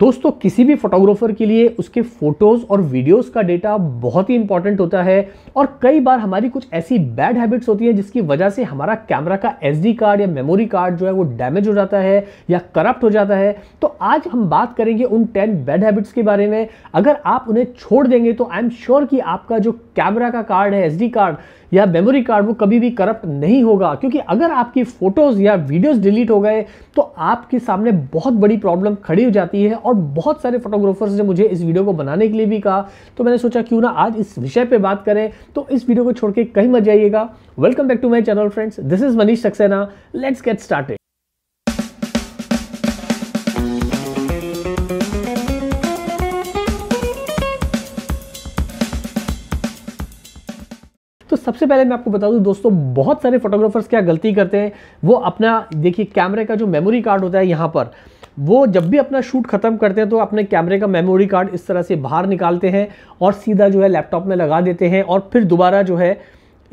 दोस्तों किसी भी फोटोग्राफर के लिए उसके फ़ोटोज़ और वीडियोस का डेटा बहुत ही इंपॉर्टेंट होता है और कई बार हमारी कुछ ऐसी बैड हैबिट्स होती हैं जिसकी वजह से हमारा कैमरा का एस कार्ड या मेमोरी कार्ड जो है वो डैमेज हो जाता है या करप्ट हो जाता है तो आज हम बात करेंगे उन टेन बैड हैबिट्स के बारे में अगर आप उन्हें छोड़ देंगे तो आई एम श्योर कि आपका जो कैमरा का कार्ड है एस कार्ड या मेमोरी कार्ड वो कभी भी करप्ट नहीं होगा क्योंकि अगर आपकी फ़ोटोज़ या वीडियोज़ डिलीट हो गए तो आपके सामने बहुत बड़ी प्रॉब्लम खड़ी हो जाती है और बहुत सारे फोटोग्राफर्स ने मुझे इस वीडियो को बनाने के लिए भी कहा तो मैंने सोचा क्यों ना आज इस विषय पर बात करें तो इस वीडियो को छोड़ के कहीं मत जाइएगा welcome back to my channel friends this is Manish Saxena let's get started सबसे पहले मैं आपको बता दूं दोस्तों बहुत सारे फोटोग्राफर्स क्या गलती करते हैं वो अपना देखिए कैमरे का जो मेमोरी कार्ड होता है यहाँ पर वो जब भी अपना शूट ख़त्म करते हैं तो अपने कैमरे का मेमोरी कार्ड इस तरह से बाहर निकालते हैं और सीधा जो है लैपटॉप में लगा देते हैं और फिर दोबारा जो है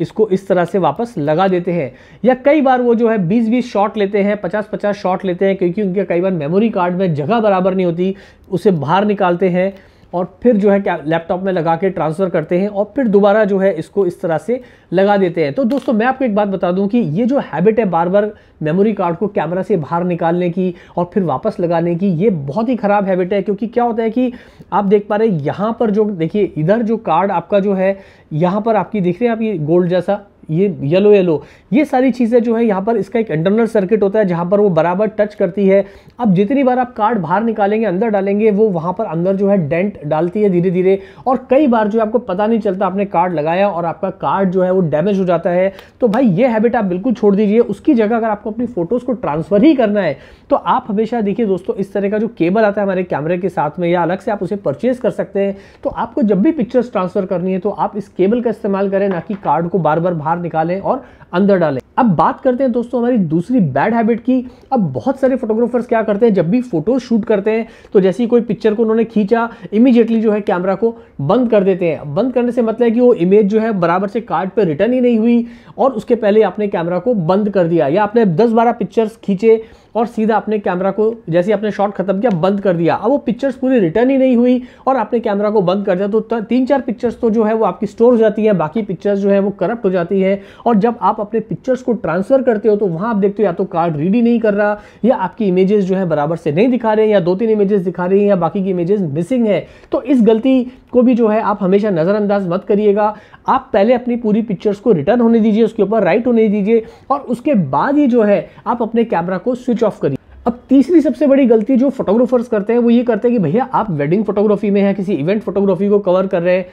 इसको इस तरह से वापस लगा देते हैं या कई बार वो जो है 20-20 शॉट लेते हैं 50-50 शॉट लेते हैं क्योंकि उनके कई बार मेमोरी कार्ड में जगह बराबर नहीं होती उसे बाहर निकालते हैं और फिर जो है क्या लैपटॉप में लगा के ट्रांसफ़र करते हैं और फिर दोबारा जो है इसको इस तरह से लगा देते हैं तो दोस्तों मैं आपको एक बात बता दूं कि ये जो हैबिट है बार बार मेमोरी कार्ड को कैमरा से बाहर निकालने की और फिर वापस लगाने की ये बहुत ही ख़राब हैबिट है क्योंकि क्या होता है कि आप देख पा रहे हैं यहाँ पर जो देखिए इधर जो कार्ड आपका जो है यहाँ पर आपकी दिख हैं आप ये गोल्ड जैसा ये येलो येलो ये सारी चीज़ें जो है यहाँ पर इसका एक इंटरनल सर्किट होता है जहाँ पर वो बराबर टच करती है अब जितनी बार आप कार्ड बाहर निकालेंगे अंदर डालेंगे वो वहाँ पर अंदर जो है डेंट डालती है धीरे धीरे और कई बार जो है आपको पता नहीं चलता आपने कार्ड लगाया और आपका कार्ड जो है वो डैमेज हो जाता है तो भाई ये हैबिट आप बिल्कुल छोड़ दीजिए उसकी जगह अगर आपको अपनी फ़ोटोज़ को ट्रांसफ़र ही करना है तो आप हमेशा देखिए दोस्तों इस तरह का जो केबल आता है हमारे कैमरे के साथ में या अलग से आप उसे परचेज़ कर सकते हैं तो आपको जब भी पिक्चर्स ट्रांसफ़र करनी है तो आप इस केबल का इस्तेमाल करें ना कि कार्ड को बार बार बाहर बाहर निकालें और अंदर डालें अब बात करते हैं दोस्तों हमारी दूसरी बैड हैबिट की अब बहुत सारे फोटोग्राफर्स क्या करते हैं जब भी फोटो शूट करते हैं तो जैसे ही कोई पिक्चर को उन्होंने खींचा इमीजिएटली जो है कैमरा को बंद कर देते हैं बंद करने से मतलब है कि वो इमेज जो है बराबर से कार्ड पर रिटर्न ही नहीं हुई और उसके पहले आपने कैमरा को बंद कर दिया या आपने दस बारह पिक्चर्स खींचे और सीधा आपने कैमरा को जैसे आपने शॉट खत्म किया बंद कर दिया अब वो पिक्चर्स पूरी रिटर्न ही नहीं हुई और आपने कैमरा को बंद कर दिया तो तीन चार पिक्चर्स तो जो है वो आपकी स्टोर हो जाती है बाकी पिक्चर्स जो है वो करप्ट हो जाती है और जब आप अपने पिक्चर्स को ट्रांसफर करते हो तो वहाँ आप देखते हो या तो कार्ड रीड ही नहीं कर रहा या आपकी इमेजेस जो है बराबर से नहीं दिखा रहे हैं या दो तीन इमेजेस दिखा रही है या बाकी की इमेजेस मिसिंग है तो इस गलती को भी जो है आप हमेशा नज़रअंदाज मत करिएगा आप पहले अपनी पूरी पिक्चर्स को रिटर्न होने दीजिए उसके ऊपर राइट होने दीजिए और उसके बाद ही जो है आप अपने कैमरा को स्विच ऑफ करिए अब तीसरी सबसे बड़ी गलती जो फोटोग्राफर्स करते हैं वो ये करते हैं कि भैया आप वेडिंग फोटोग्राफी में हैं किसी इवेंट फोटोग्राफी को कवर कर रहे हैं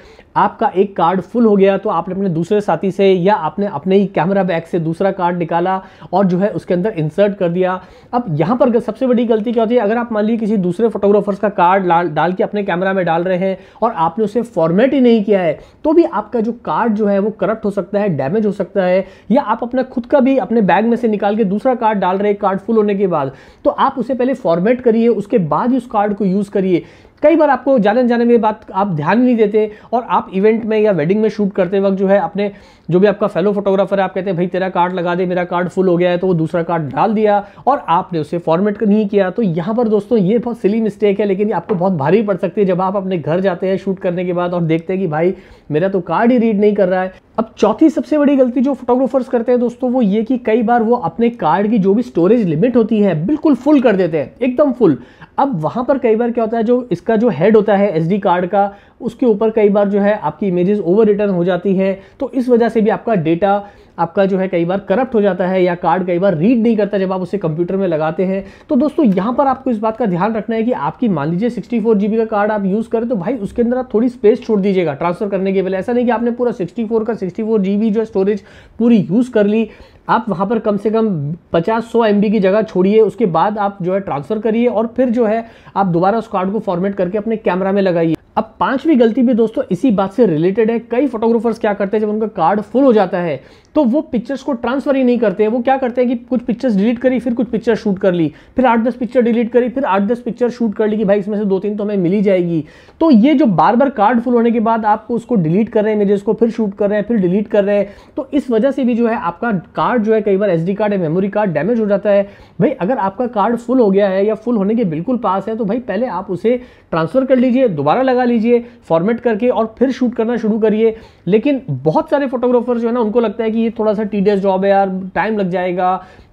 आपका एक कार्ड फुल हो गया तो आपने अपने दूसरे साथी से या आपने अपने ही कैमरा बैग से दूसरा कार्ड निकाला और जो है उसके अंदर इंसर्ट कर दिया अब यहाँ पर सबसे बड़ी गलती क्या होती है अगर आप मान लीजिए किसी दूसरे फोटोग्राफर्स का कार्ड डाल के अपने कैमरा में डाल रहे हैं और आपने उसे फॉर्मेट ही नहीं किया है तो भी आपका जो कार्ड जो है वो करप्ट हो सकता है डैमेज हो सकता है या आप अपना खुद का भी अपने बैग में से निकाल के दूसरा कार्ड डाल रहे कार्ड फुल होने के बाद तो आप उसे पहले फॉर्मेट करिए उसके बाद उस कार्ड को यूज़ करिए कई बार आपको जाने जाने में बात आप ध्यान नहीं देते और आप इवेंट में या वेडिंग में शूट करते वक्त जो है अपने जो भी आपका फेलो फोटोग्राफर है आप कहते हैं भाई तेरा कार्ड लगा दे मेरा कार्ड फुल हो गया है तो वो दूसरा कार्ड डाल दिया और आपने उसे फॉर्मेट नहीं किया तो यहाँ पर दोस्तों ये बहुत सिली मिस्टेक है लेकिन आपको बहुत भारी पड़ सकती है जब आप अपने घर जाते हैं शूट करने के बाद और देखते हैं कि भाई मेरा तो कार्ड ही रीड नहीं कर रहा है अब चौथी सबसे बड़ी गलती जो फोटोग्राफर्स करते हैं दोस्तों वो ये कि कई बार वो अपने कार्ड की जो भी स्टोरेज लिमिट होती है बिल्कुल फुल कर देते हैं एकदम फुल अब वहाँ पर कई बार क्या होता है जो इसका जो हेड होता है एसडी कार्ड का उसके ऊपर कई बार जो है आपकी इमेजेस ओवर रिटर्न हो जाती है तो इस वजह से भी आपका डेटा आपका जो है कई बार करप्ट हो जाता है या कार्ड कई बार रीड नहीं करता जब आप उसे कंप्यूटर में लगाते हैं तो दोस्तों यहाँ पर आपको इस बात का ध्यान रखना है कि आपकी मान लीजिए सिक्सटी का कार्ड आप यूज़ करें तो भाई उसके अंदर आप थोड़ी स्पेस छोड़ दीजिएगा ट्रांसफर करने के पहले ऐसा नहीं कि आपने पूरा सिक्सटी का सिक्सटी जीबी जो स्टोरेज पूरी यूज़ कर ली आप वहाँ पर कम से कम 50 सौ एम की जगह छोड़िए उसके बाद आप जो है ट्रांसफ़र करिए और फिर जो है आप दोबारा उस कार्ड को फॉर्मेट करके अपने कैमरा में लगाइए अब पांचवी गलती भी दोस्तों इसी बात से रिलेटेड है कई फोटोग्राफर्स क्या करते हैं जब उनका कार्ड फुल हो जाता है तो वो पिक्चर्स को ट्रांसफर ही नहीं करते वो क्या करते हैं कि कुछ पिक्चर्स डिलीट करी फिर कुछ पिक्चर शूट कर ली फिर आठ दस पिक्चर डिलीट करी फिर आठ दस पिक्चर शूट कर ली कि भाई इसमें से दो तीन तो हमें मिली जाएगी तो ये जो बार बार कार्ड फुल होने के बाद आपको उसको डिलीट कर रहे हैं इमेजेस को फिर शूट कर रहे हैं फिर डिलीट कर रहे हैं तो इस वजह से भी जो है आपका कार्ड जो है कई बार एस कार्ड या मेमोरी कार्ड डैमेज हो जाता है भाई अगर आपका कार्ड फुल हो गया है या फुल होने के बिल्कुल पास है तो भाई पहले आप उसे ट्रांसफ़र कर लीजिए दोबारा लगा लीजिए फॉर्मेट करके और फिर शूट करना शुरू करिए लेकिन बहुत सारे फोटोग्राफर जो है ना उनको लगता है कि ये थोड़ा सा टीडियस जॉब है यार टाइम लग जाएगा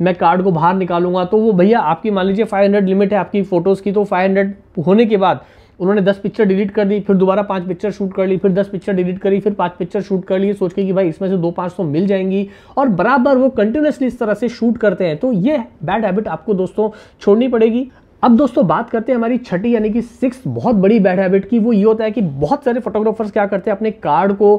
मैं कार्ड को बाहर निकालूंगा तो वो भैया आपकी मान लीजिए 500 लिमिट है आपकी फ़ोटोज़ की तो 500 होने के बाद उन्होंने दस पिक्चर डिलीट कर दी फिर दोबारा पांच पिक्चर शूट कर ली फिर दस पिक्चर डिलीट करी फिर पांच पिक्चर शूट कर लिए सोच के कि भाई इसमें से दो पाँच सौ तो मिल जाएंगी और बराबर वो कंटिन्यूसली इस तरह से शूट करते हैं तो ये बैड हैबिट आपको दोस्तों छोड़नी पड़ेगी अब दोस्तों बात करते हैं हमारी छठी यानी कि सिक्स बहुत बड़ी बैड हैबिट की वो ये होता है कि बहुत सारे फोटोग्राफर्स क्या करते हैं अपने कार्ड को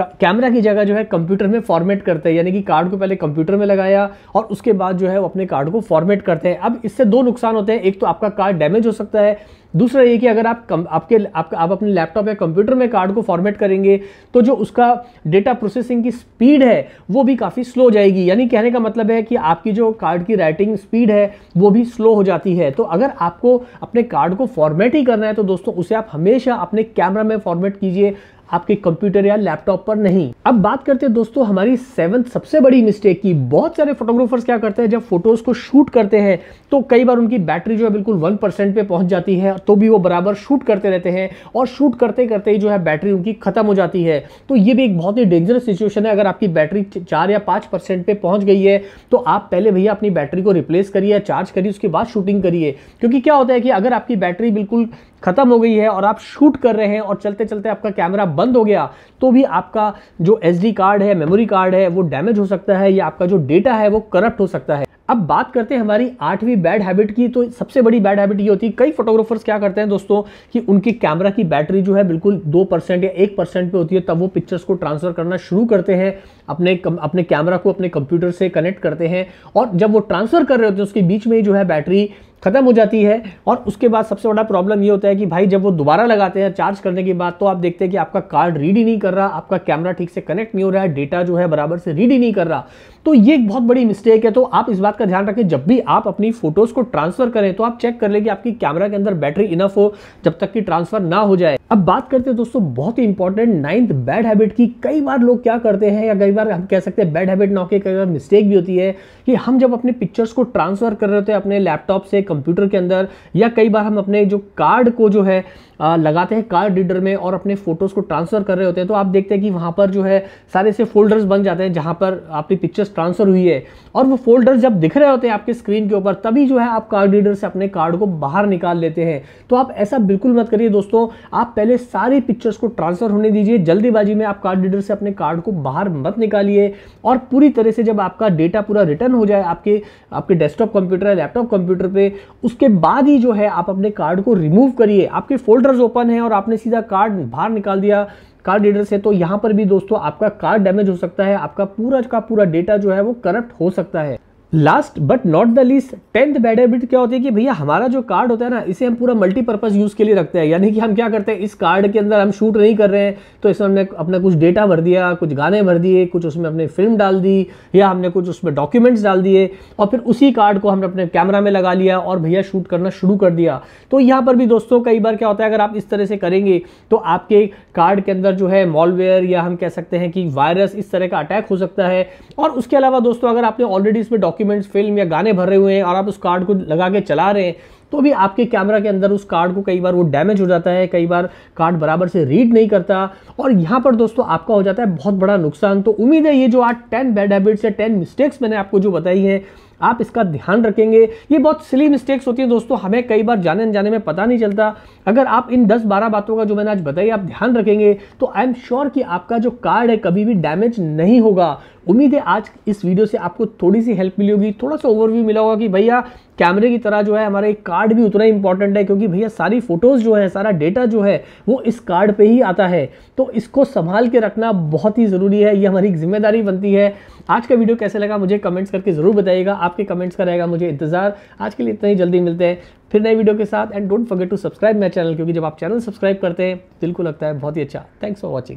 कैमरा की जगह जो है कंप्यूटर में फॉर्मेट करते हैं यानी कि कार्ड को पहले कंप्यूटर में लगाया और उसके बाद जो है वो अपने कार्ड को फॉर्मेट करते हैं अब इससे दो नुकसान होते हैं एक तो आपका कार्ड डैमेज हो सकता है दूसरा ये कि अगर आप कम, आपके आप, आप अपने लैपटॉप या कंप्यूटर में कार्ड को फॉर्मेट करेंगे तो जो उसका डेटा प्रोसेसिंग की स्पीड है वो भी काफ़ी स्लो जाएगी यानी कहने का मतलब है कि आपकी जो कार्ड की राइटिंग स्पीड है वो भी स्लो हो जाती है तो अगर आपको अपने कार्ड को फॉर्मेट ही करना है तो दोस्तों उसे आप हमेशा अपने कैमरा में फॉर्मेट कीजिए आपके कंप्यूटर या लैपटॉप पर नहीं अब बात करते हैं दोस्तों हमारी सेवन सबसे बड़ी मिस्टेक की बहुत सारे फोटोग्राफर्स क्या करते हैं जब फोटोज को शूट करते हैं तो कई बार उनकी बैटरी जो है बिल्कुल वन परसेंट पे पहुंच जाती है तो भी वो बराबर शूट करते रहते हैं और शूट करते करते ही जो है बैटरी उनकी खत्म हो जाती है तो ये भी एक बहुत ही डेंजरस सिचुएशन है अगर आपकी बैटरी चार या पाँच परसेंट पे पहुंच गई है तो आप पहले भैया अपनी बैटरी को रिप्लेस करिए चार्ज करिए उसके बाद शूटिंग करिए क्योंकि क्या होता है कि अगर आपकी बैटरी बिल्कुल खत्म हो गई है और आप शूट कर रहे हैं और चलते चलते आपका कैमरा बंद हो गया तो भी आपका जो एस कार्ड है मेमोरी कार्ड है वो डैमेज हो सकता है या आपका जो डेटा है वो करप्ट हो सकता है अब बात करते हैं हमारी आठवीं बैड हैबिट की तो सबसे बड़ी बैड हैबिट ये होती है कई फोटोग्राफर्स क्या करते हैं दोस्तों कि उनकी कैमरा की बैटरी जो है बिल्कुल दो परसेंट या एक परसेंट पर होती है तब वो पिक्चर्स को ट्रांसफ़र करना शुरू करते हैं अपने अपने कैमरा को अपने कंप्यूटर से कनेक्ट करते हैं और जब वो ट्रांसफ़र कर रहे होते हैं उसके बीच में ही जो है बैटरी ख़त्म हो जाती है और उसके बाद सबसे बड़ा प्रॉब्लम ये होता है कि भाई जब वो दोबारा लगाते हैं चार्ज करने के बाद तो आप देखते हैं कि आपका कार्ड रीड ही नहीं कर रहा आपका कैमरा ठीक से कनेक्ट नहीं हो रहा है डेटा जो है बराबर से रीड ही नहीं कर रहा तो ये एक बहुत बड़ी मिस्टेक है तो आप इस बात का ध्यान रखें जब भी आप अपनी फोटोज़ को ट्रांसफ़र करें तो आप चेक कर लें कि आपकी कैमरा के अंदर बैटरी इनफ हो जब तक कि ट्रांसफ़र ना हो जाए अब बात करते हैं दोस्तों बहुत ही इंपॉर्टेंट नाइन्थ बैड हैबिट की कई बार लोग क्या करते हैं या कई बार हम कह सकते हैं बैड हैबिट ना होकर कई बार मिस्टेक भी होती है कि हम जब अपने पिक्चर्स को ट्रांसफ़र कर रहे होते हैं अपने लैपटॉप से कंप्यूटर के अंदर या कई बार हम अपने जो कार्ड को जो है लगाते हैं कार्ड रीडर में और अपने फोटोज़ को ट्रांसफ़र कर रहे होते हैं तो आप देखते हैं कि वहां पर जो है सारे से फोल्डर्स बन जाते हैं जहां पर आपकी पिक्चर्स ट्रांसफ़र हुई है और वो फोल्डर्स जब दिख रहे होते हैं आपके स्क्रीन के ऊपर तभी जो है आप कार्ड रीडर से अपने कार्ड को बाहर निकाल लेते हैं तो आप ऐसा बिल्कुल मत करिए दोस्तों आप पहले सारी पिक्चर्स को ट्रांसफ़र होने दीजिए जल्दीबाजी में आप कार्ड रीडर से अपने कार्ड को बाहर मत निकालिए और पूरी तरह से जब आपका डेटा पूरा रिटर्न हो जाए आपके आपके डेस्कटॉप कंप्यूटर या लैपटॉप कंप्यूटर पे उसके बाद ही जो है आप अपने कार्ड को रिमूव करिए आपके फोल्डर रीडर्स ओपन है और आपने सीधा कार्ड बाहर निकाल दिया कार्ड रीडर से तो यहाँ पर भी दोस्तों आपका कार्ड डैमेज हो सकता है आपका पूरा का पूरा डेटा जो है वो करप्ट हो सकता है last but not the least tenth bad habit क्या होती है कि भैया हमारा जो कार्ड होता है ना इसे हम पूरा मल्टीपर्पज़ यूज़ के लिए रखते हैं यानी कि हम क्या करते हैं इस कार्ड के अंदर हम शूट नहीं कर रहे हैं तो इसमें हमने अपना कुछ डेटा भर दिया कुछ गाने भर दिए कुछ उसमें अपने फिल्म डाल दी या हमने कुछ उसमें डॉक्यूमेंट्स डाल दिए और फिर उसी कार्ड को हमने अपने कैमरा में लगा लिया और भैया शूट करना शुरू कर दिया तो यहाँ पर भी दोस्तों कई बार क्या होता है अगर आप इस तरह से करेंगे तो आपके कार्ड के अंदर जो है मॉलवेयर या हम कह सकते हैं कि वायरस इस तरह का अटैक हो सकता है और उसके अलावा दोस्तों अगर आपने ऑलरेडी इसमें डॉक्यूमेंट डॉक्यूमेंट्स फिल्म या गाने भरे हुए हैं और आप उस कार्ड को लगा के चला रहे हैं तो भी आपके कैमरा के अंदर उस कार्ड को कई बार वो डैमेज हो जाता है कई बार कार्ड बराबर से रीड नहीं करता और यहाँ पर दोस्तों आपका हो जाता है बहुत बड़ा नुकसान तो उम्मीद है ये जो आज टेन बैड हैबिट्स या टेन मिस्टेक्स मैंने आपको जो बताई हैं आप इसका ध्यान रखेंगे ये बहुत सिली मिस्टेक्स होती हैं दोस्तों हमें कई बार जाने जाने में पता नहीं चलता अगर आप इन 10-12 बातों का जो मैंने आज बताई आप ध्यान रखेंगे तो आई एम श्योर कि आपका जो कार्ड है कभी भी डैमेज नहीं होगा उम्मीद है आज इस वीडियो से आपको थोड़ी सी हेल्प मिली होगी थोड़ा सा ओवरव्यू मिला होगा कि भैया कैमरे की तरह जो है हमारा एक कार्ड भी उतना इंपॉर्टेंट है क्योंकि भैया सारी फोटोज़ जो है सारा डेटा जो है वो इस कार्ड पे ही आता है तो इसको संभाल के रखना बहुत ही ज़रूरी है ये हमारी जिम्मेदारी बनती है आज का वीडियो कैसे लगा मुझे कमेंट्स करके ज़रूर बताइएगा आपके कमेंट्स का रहेगा मुझे इंतज़ार आज के लिए इतना ही जल्दी मिलते हैं फिर नए वीडियो के साथ and don't forget to subscribe my channel क्योंकि जब आप चैनल सब्सक्राइब करते हैं दिल को लगता है बहुत ही अच्छा थैंक्स फॉर वॉचिंग